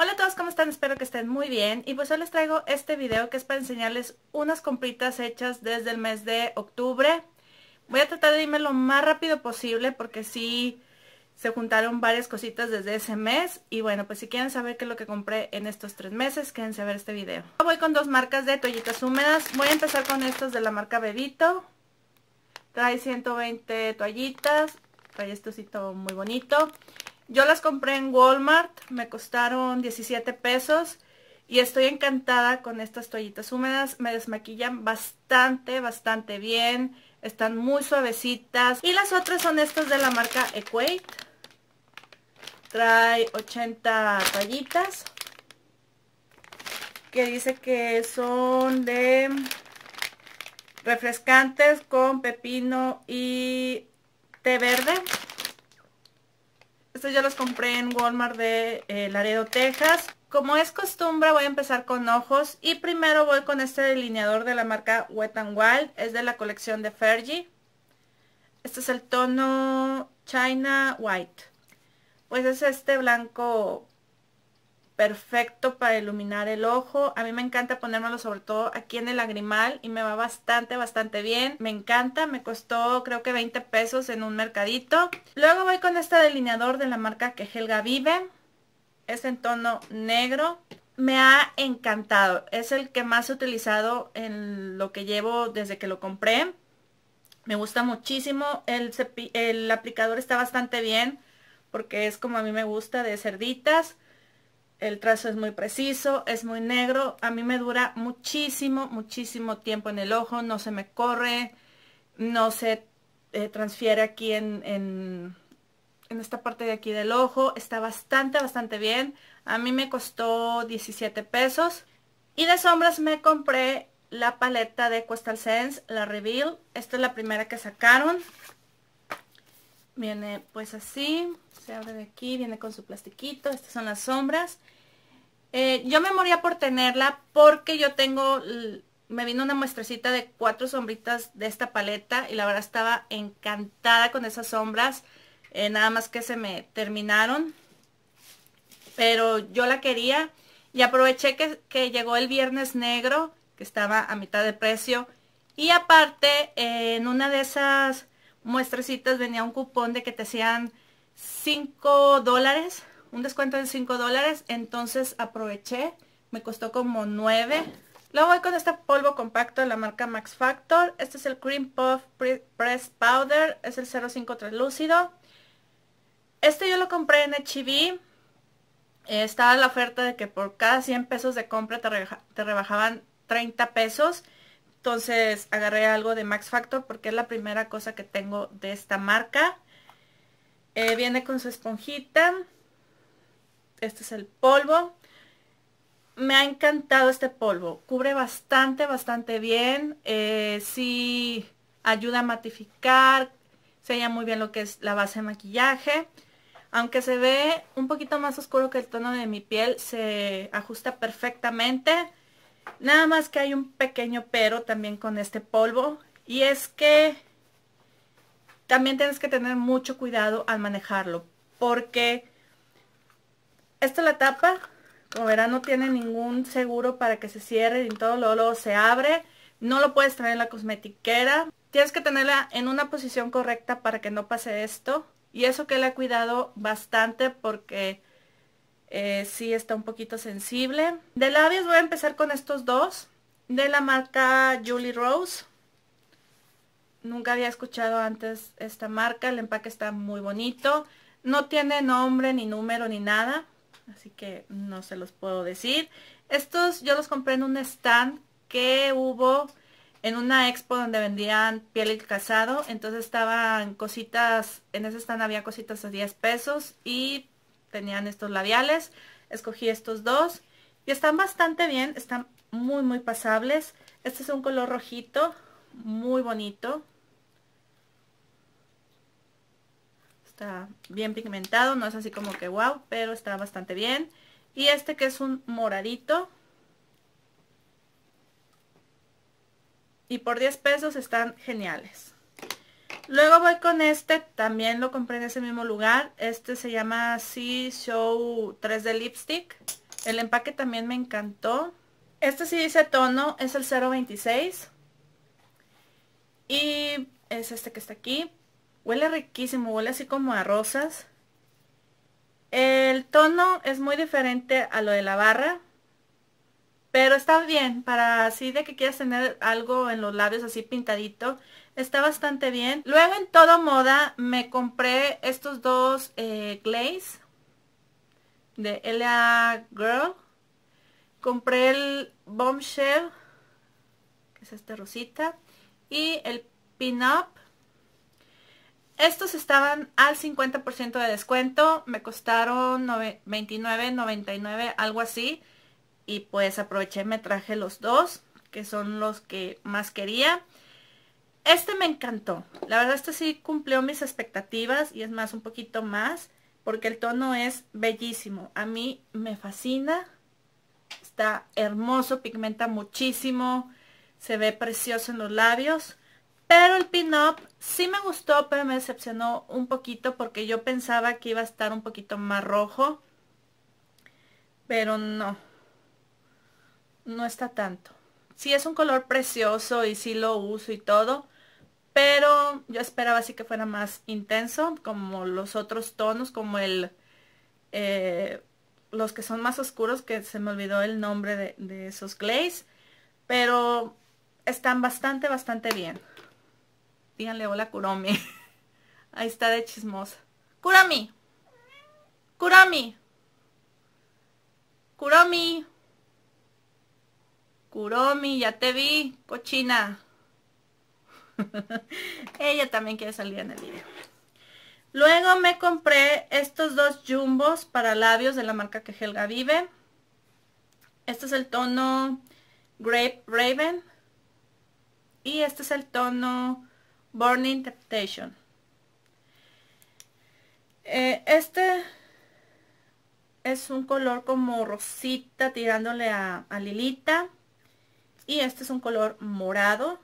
Hola a todos, ¿cómo están? Espero que estén muy bien y pues hoy les traigo este video que es para enseñarles unas compritas hechas desde el mes de octubre. Voy a tratar de irme lo más rápido posible porque sí se juntaron varias cositas desde ese mes y bueno, pues si quieren saber qué es lo que compré en estos tres meses, quédense a ver este video. Voy con dos marcas de toallitas húmedas, voy a empezar con estos de la marca Bebito. Trae 120 toallitas, trae estocito muy bonito. Yo las compré en Walmart, me costaron 17 pesos y estoy encantada con estas toallitas húmedas. Me desmaquillan bastante, bastante bien. Están muy suavecitas. Y las otras son estas de la marca Equate. Trae 80 toallitas. Que dice que son de refrescantes con pepino y té verde. Estos ya los compré en Walmart de eh, Laredo, Texas. Como es costumbre voy a empezar con ojos y primero voy con este delineador de la marca Wet n Wild. Es de la colección de Fergie. Este es el tono China White. Pues es este blanco perfecto para iluminar el ojo. A mí me encanta ponérmelo sobre todo aquí en el lagrimal y me va bastante, bastante bien. Me encanta, me costó creo que 20 pesos en un mercadito. Luego voy con este delineador de la marca que Helga Vive. Es en tono negro. Me ha encantado. Es el que más he utilizado en lo que llevo desde que lo compré. Me gusta muchísimo. El, el aplicador está bastante bien porque es como a mí me gusta de cerditas. El trazo es muy preciso, es muy negro. A mí me dura muchísimo, muchísimo tiempo en el ojo. No se me corre, no se eh, transfiere aquí en, en, en, esta parte de aquí del ojo. Está bastante, bastante bien. A mí me costó 17 pesos. Y de sombras me compré la paleta de Coastal Sense, la Reveal. Esta es la primera que sacaron. Viene pues así. Se abre de aquí, viene con su plastiquito. Estas son las sombras. Eh, yo me moría por tenerla porque yo tengo, me vino una muestrecita de cuatro sombritas de esta paleta y la verdad estaba encantada con esas sombras. Eh, nada más que se me terminaron. Pero yo la quería y aproveché que, llegó el viernes negro, que estaba a mitad de precio. Y aparte, en una de esas muestrecitas venía un cupón de que te hacían 5 dólares, un descuento de 5 dólares, entonces aproveché, me costó como 9. Luego voy con este polvo compacto de la marca Max Factor, este es el Cream Puff Press Powder, es el 05 translúcido. Este yo lo compré en hiv e estaba la oferta de que por cada 100 pesos de compra te rebajaban 30 pesos, entonces agarré algo de Max Factor porque es la primera cosa que tengo de esta marca. Eh, viene con su esponjita. Este es el polvo. Me ha encantado este polvo. Cubre bastante, bastante bien. Eh, sí ayuda a matificar. Sella muy bien lo que es la base de maquillaje. Aunque se ve un poquito más oscuro que el tono de mi piel, se ajusta perfectamente. Nada más que hay un pequeño pero también con este polvo. Y es que también tienes que tener mucho cuidado al manejarlo porque esta la tapa, como verán no tiene ningún seguro para que se cierre y todo lo se abre, no lo puedes traer en la cosmetiquera, tienes que tenerla en una posición correcta para que no pase esto y eso que le ha cuidado bastante porque eh, sí está un poquito sensible. De labios voy a empezar con estos dos de la marca Julie Rose. Nunca había escuchado antes esta marca, el empaque está muy bonito. No tiene nombre, ni número, ni nada, así que no se los puedo decir. Estos yo los compré en un stand que hubo en una expo donde vendían piel y casado, entonces estaban cositas, en ese stand había cositas a 10 pesos y tenían estos labiales, escogí estos dos y están bastante bien, están muy muy pasables, este es un color rojito, muy bonito, Está bien pigmentado, no es así como que wow, pero está bastante bien. Y este que es un moradito. Y por 10 pesos están geniales. Luego voy con este, también lo compré en ese mismo lugar. Este se llama Sea Show 3D Lipstick. El empaque también me encantó. Este sí dice tono, es el 026. Y es este que está aquí. Huele riquísimo, huele así como a rosas. El tono es muy diferente a lo de la barra, pero está bien, para así de que quieras tener algo en los labios así pintadito, está bastante bien. Luego en todo moda me compré estos dos eh, glaze de LA Girl. Compré el Bombshell, que es esta rosita, y el Pin Up, estos estaban al 50% de descuento, me costaron 29.99, algo así. Y pues aproveché, me traje los dos, que son los que más quería. Este me encantó. La verdad, este sí cumplió mis expectativas y es más, un poquito más, porque el tono es bellísimo. A mí me fascina. Está hermoso, pigmenta muchísimo, se ve precioso en los labios. Pero el pin-up sí me gustó, pero me decepcionó un poquito porque yo pensaba que iba a estar un poquito más rojo. Pero no, no está tanto. Sí es un color precioso y sí lo uso y todo, pero yo esperaba así que fuera más intenso, como los otros tonos, como el... Eh, los que son más oscuros, que se me olvidó el nombre de, de esos glaze, pero están bastante, bastante bien. Díganle hola Kuromi Ahí está de chismosa. Kuromi Kuromi Kuromi Kuromi, ya te vi, cochina. Ella también quiere salir en el video. Luego me compré estos dos jumbos para labios de la marca que Helga vive. Este es el tono Grape Raven. Y este es el tono Burning Temptation. Eh, este es un color como rosita tirándole a, a lilita. Y este es un color morado.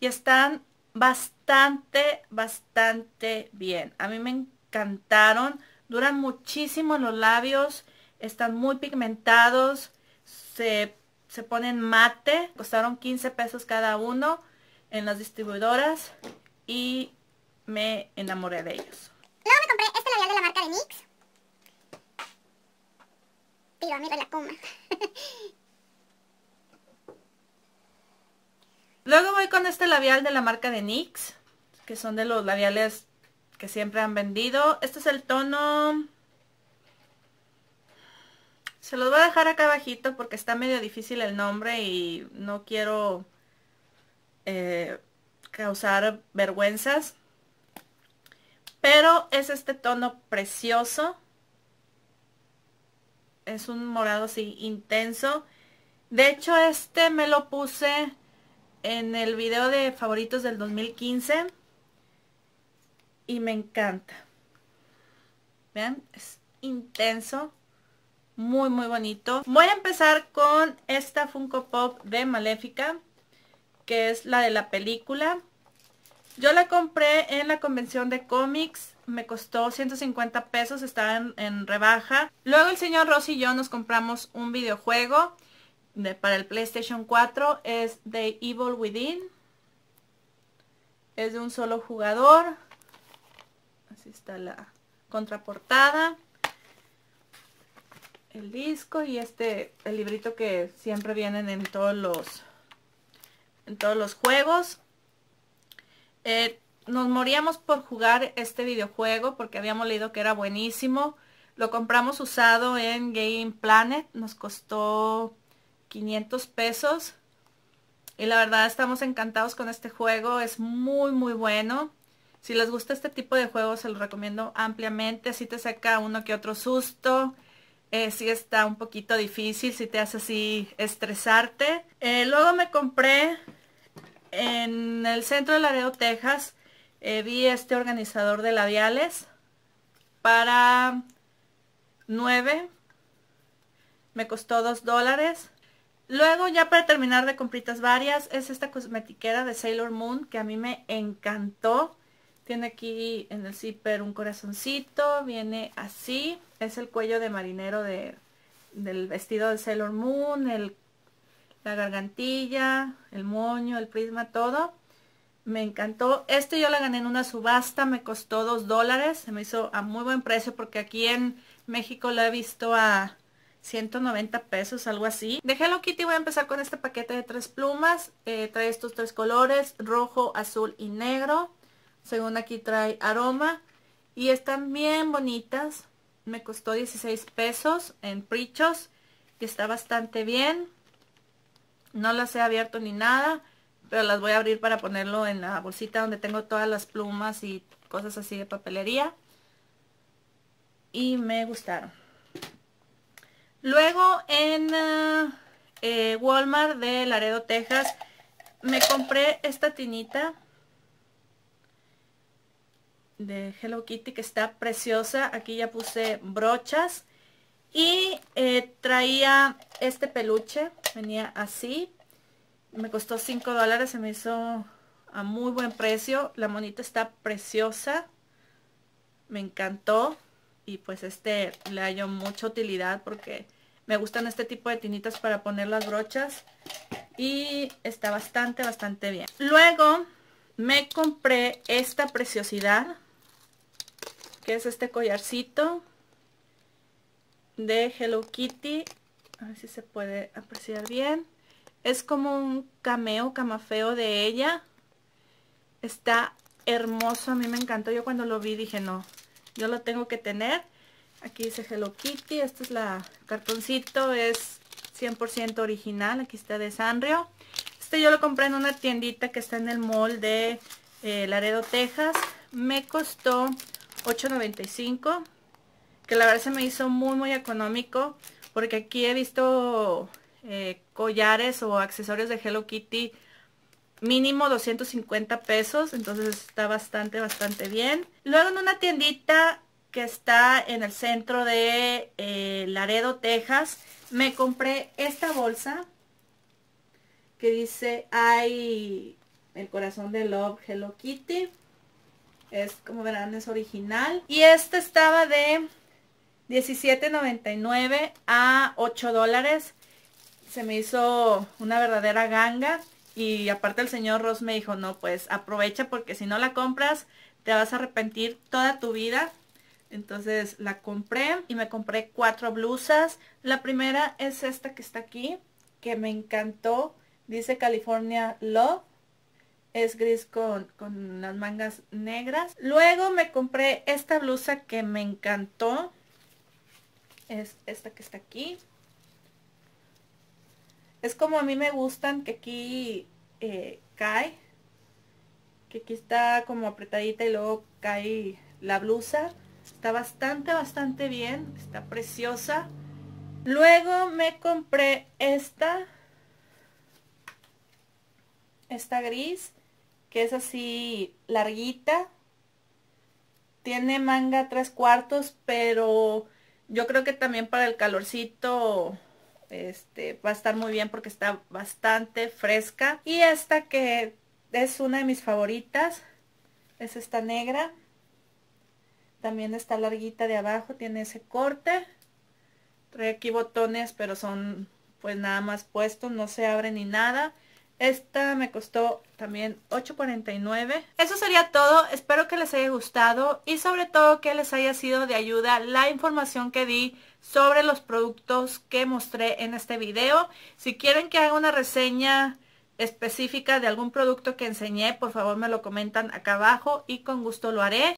Y están bastante, bastante bien. A mí me encantaron. Duran muchísimo los labios. Están muy pigmentados. Se, se ponen mate. Costaron 15 pesos cada uno en las distribuidoras y me enamoré de ellos. Luego me compré este labial de la marca de NYX. Pero mira la coma. Luego voy con este labial de la marca de NYX, que son de los labiales que siempre han vendido. Este es el tono... Se los voy a dejar acá abajito porque está medio difícil el nombre y no quiero eh, causar vergüenzas. Pero es este tono precioso. Es un morado así intenso. De hecho, este me lo puse en el video de favoritos del 2015. Y me encanta. Vean, es intenso. Muy, muy bonito. Voy a empezar con esta Funko Pop de Maléfica que es la de la película. Yo la compré en la convención de cómics me costó 150 pesos, estaba en, rebaja. Luego el señor Ross y yo nos compramos un videojuego para el PlayStation 4, es The Evil Within. Es de un solo jugador. Así está la contraportada. El disco y este, el librito que siempre vienen en todos los en todos los juegos. Eh, nos moríamos por jugar este videojuego porque habíamos leído que era buenísimo. Lo compramos usado en Game Planet, nos costó 500 pesos. Y la verdad estamos encantados con este juego, es muy muy bueno. Si les gusta este tipo de juegos se los recomiendo ampliamente, así te saca uno que otro susto. Eh, si está un poquito difícil, si te hace así estresarte. Eh, luego me compré en el centro de Laredo, Texas, eh, vi este organizador de labiales para 9. Me costó 2 dólares. Luego ya para terminar de compritas varias es esta cosmetiquera de Sailor Moon que a mí me encantó. Tiene aquí en el zipper un corazoncito, viene así. Es el cuello de marinero de, del vestido de Sailor Moon, el, la gargantilla, el moño, el prisma, todo. Me encantó. Este yo la gané en una subasta, me costó 2 dólares. Se me hizo a muy buen precio porque aquí en México lo he visto a 190 pesos, algo así. De Hello Kitty voy a empezar con este paquete de tres plumas. Eh, trae estos tres colores, rojo, azul y negro. Según aquí trae aroma. Y están bien bonitas. Me costó 16 pesos en Prichos. Que está bastante bien. No las he abierto ni nada. Pero las voy a abrir para ponerlo en la bolsita donde tengo todas las plumas y cosas así de papelería. Y me gustaron. Luego en eh, eh, Walmart de Laredo, Texas, me compré esta tinita de Hello Kitty que está preciosa. Aquí ya puse brochas. Y eh, traía este peluche, venía así. Me costó 5 dólares, se me hizo a muy buen precio. La monita está preciosa, me encantó. Y pues este le hallo mucha utilidad porque me gustan este tipo de tinitas para poner las brochas. Y está bastante, bastante bien. Luego me compré esta preciosidad que es este collarcito de Hello Kitty. A ver si se puede apreciar bien. Es como un cameo, camafeo de ella. Está hermoso, a mí me encantó. Yo cuando lo vi dije, no, yo lo tengo que tener. Aquí dice Hello Kitty, este es la cartoncito, es 100% original, aquí está de Sanrio. Este yo lo compré en una tiendita que está en el mall de eh, Laredo, Texas. Me costó 8.95 que la verdad se me hizo muy muy económico porque aquí he visto eh, collares o accesorios de Hello Kitty mínimo 250 pesos, entonces está bastante bastante bien. Luego en una tiendita que está en el centro de eh, Laredo, Texas, me compré esta bolsa que dice hay el corazón de Love Hello Kitty. Es, como verán, es original. Y este estaba de $17.99 a $8 dólares. Se me hizo una verdadera ganga. Y aparte el señor Ross me dijo, no, pues aprovecha porque si no la compras, te vas a arrepentir toda tu vida. Entonces la compré y me compré cuatro blusas. La primera es esta que está aquí, que me encantó. Dice California Love es gris con, las mangas negras. Luego me compré esta blusa que me encantó. Es esta que está aquí. Es como a mí me gustan, que aquí eh, cae. Que aquí está como apretadita y luego cae la blusa. Está bastante, bastante bien. Está preciosa. Luego me compré esta. Esta gris que es así larguita. Tiene manga tres cuartos, pero yo creo que también para el calorcito este, va a estar muy bien porque está bastante fresca. Y esta que es una de mis favoritas, es esta negra. También está larguita de abajo, tiene ese corte. Trae aquí botones, pero son pues nada más puestos, no se abre ni nada. Esta me costó también $8.49. Eso sería todo. Espero que les haya gustado y sobre todo que les haya sido de ayuda la información que di sobre los productos que mostré en este video. Si quieren que haga una reseña específica de algún producto que enseñé, por favor me lo comentan acá abajo y con gusto lo haré.